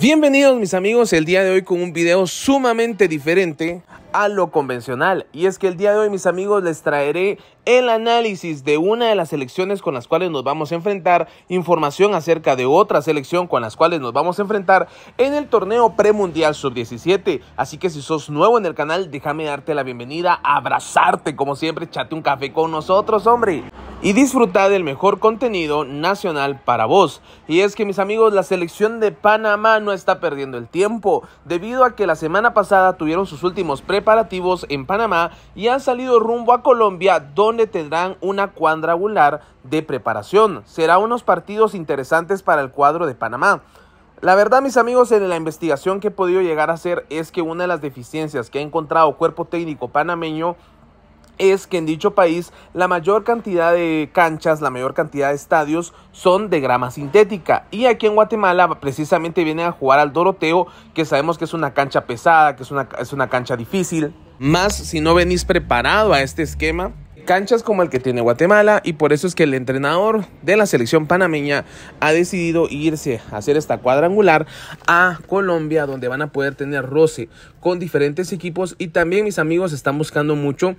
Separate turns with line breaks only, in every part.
Bienvenidos mis amigos, el día de hoy con un video sumamente diferente a lo convencional y es que el día de hoy mis amigos les traeré el análisis de una de las selecciones con las cuales nos vamos a enfrentar, información acerca de otra selección con las cuales nos vamos a enfrentar en el torneo premundial sub-17, así que si sos nuevo en el canal déjame darte la bienvenida, abrazarte como siempre, chate un café con nosotros hombre y disfrutar del mejor contenido nacional para vos. Y es que mis amigos, la selección de Panamá no está perdiendo el tiempo, debido a que la semana pasada tuvieron sus últimos preparativos en Panamá y han salido rumbo a Colombia, donde tendrán una cuadrangular de preparación. Será unos partidos interesantes para el cuadro de Panamá. La verdad, mis amigos, en la investigación que he podido llegar a hacer es que una de las deficiencias que ha encontrado cuerpo técnico panameño es que en dicho país la mayor cantidad de canchas, la mayor cantidad de estadios son de grama sintética. Y aquí en Guatemala precisamente viene a jugar al Doroteo, que sabemos que es una cancha pesada, que es una, es una cancha difícil. Más si no venís preparado a este esquema, canchas como el que tiene Guatemala y por eso es que el entrenador de la selección panameña ha decidido irse a hacer esta cuadrangular a Colombia donde van a poder tener roce con diferentes equipos y también mis amigos están buscando mucho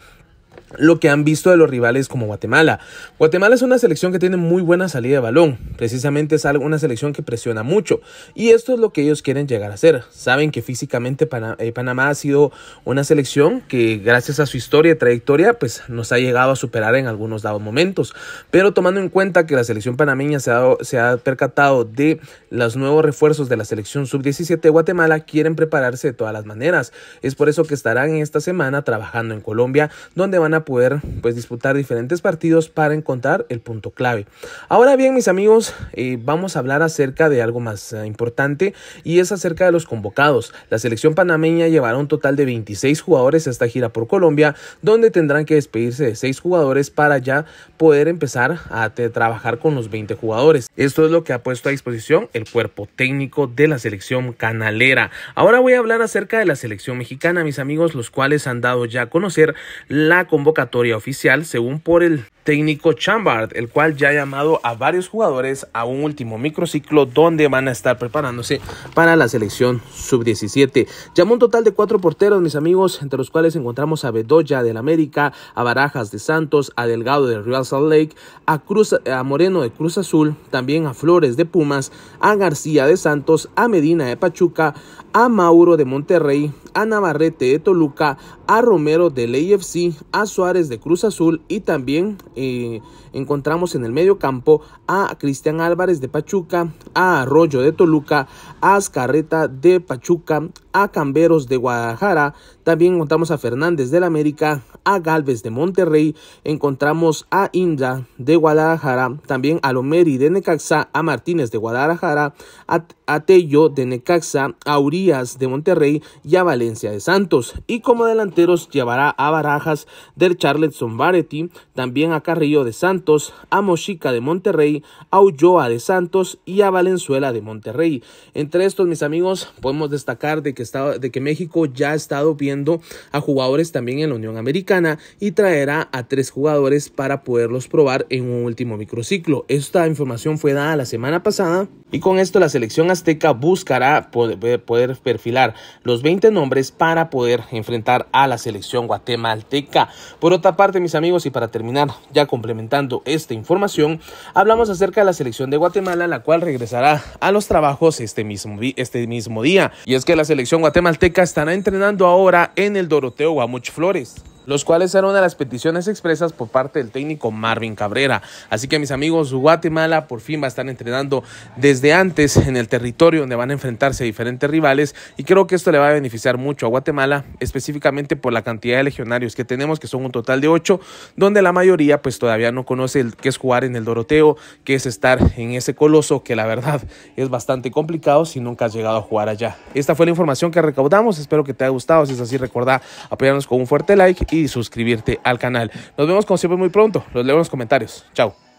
lo que han visto de los rivales como Guatemala. Guatemala es una selección que tiene muy buena salida de balón, precisamente es una selección que presiona mucho y esto es lo que ellos quieren llegar a hacer. Saben que físicamente eh, Panamá ha sido una selección que gracias a su historia y trayectoria pues nos ha llegado a superar en algunos dados momentos, pero tomando en cuenta que la selección panameña se ha, percatado de los nuevos refuerzos de la selección sub-17 de Guatemala, quieren prepararse de todas las maneras. Es por eso que estarán esta semana trabajando en Colombia, donde van a poder pues disputar diferentes partidos para encontrar el punto clave. Ahora bien, mis amigos, eh, vamos a hablar acerca de algo más eh, importante y es acerca de los convocados. La selección panameña llevará un total de 26 jugadores a esta gira por Colombia, donde tendrán que despedirse de 6 jugadores para ya poder empezar a trabajar con los 20 jugadores. Esto es lo que ha puesto a disposición el cuerpo técnico de la selección canalera. Ahora voy a hablar acerca de la selección mexicana, mis amigos, los cuales han dado ya a conocer la convocatoria oficial, según por el técnico Chambard, el cual ya ha llamado a varios jugadores a un último microciclo donde van a estar preparándose para la selección sub-17. Llamó un total de cuatro porteros, mis amigos, entre los cuales encontramos a Bedoya del América, a Barajas de Santos, a Delgado del Real Salt Lake, a, Cruz, a Moreno de Cruz Azul, también a Flores de Pumas, a García de Santos, a Medina de Pachuca, a Mauro de Monterrey, a Navarrete de Toluca, a Romero del AFC, a Suárez de Cruz Azul y también eh, encontramos en el medio campo a Cristian Álvarez de Pachuca, a Arroyo de Toluca, a Azcarreta de Pachuca, a Camberos de Guadalajara, también encontramos a Fernández del América, a Galvez de Monterrey, encontramos a Inda de Guadalajara, también a Lomeri de Necaxa, a Martínez de Guadalajara, a, a Tello de Necaxa, a Uri de Monterrey y a Valencia de Santos. Y como delanteros llevará a Barajas del Charleston Baretti, también a Carrillo de Santos, a Mochica de Monterrey, a Ulloa de Santos y a Valenzuela de Monterrey. Entre estos, mis amigos, podemos destacar de que, está, de que México ya ha estado viendo a jugadores también en la Unión Americana y traerá a tres jugadores para poderlos probar en un último microciclo. Esta información fue dada la semana pasada y con esto la selección azteca buscará poder perfilar los 20 nombres para poder enfrentar a la selección guatemalteca. Por otra parte, mis amigos, y para terminar ya complementando esta información, hablamos acerca de la selección de Guatemala, la cual regresará a los trabajos este mismo, este mismo día. Y es que la selección guatemalteca estará entrenando ahora en el Doroteo Guamuch Flores los cuales eran una de las peticiones expresas por parte del técnico Marvin Cabrera. Así que mis amigos, Guatemala por fin va a estar entrenando desde antes en el territorio donde van a enfrentarse a diferentes rivales y creo que esto le va a beneficiar mucho a Guatemala, específicamente por la cantidad de legionarios que tenemos, que son un total de ocho, donde la mayoría pues todavía no conoce qué es jugar en el Doroteo, qué es estar en ese coloso que la verdad es bastante complicado si nunca has llegado a jugar allá. Esta fue la información que recaudamos, espero que te haya gustado, si es así recuerda apoyarnos con un fuerte like y suscribirte al canal. Nos vemos como siempre muy pronto. Los leo en los comentarios. Chao.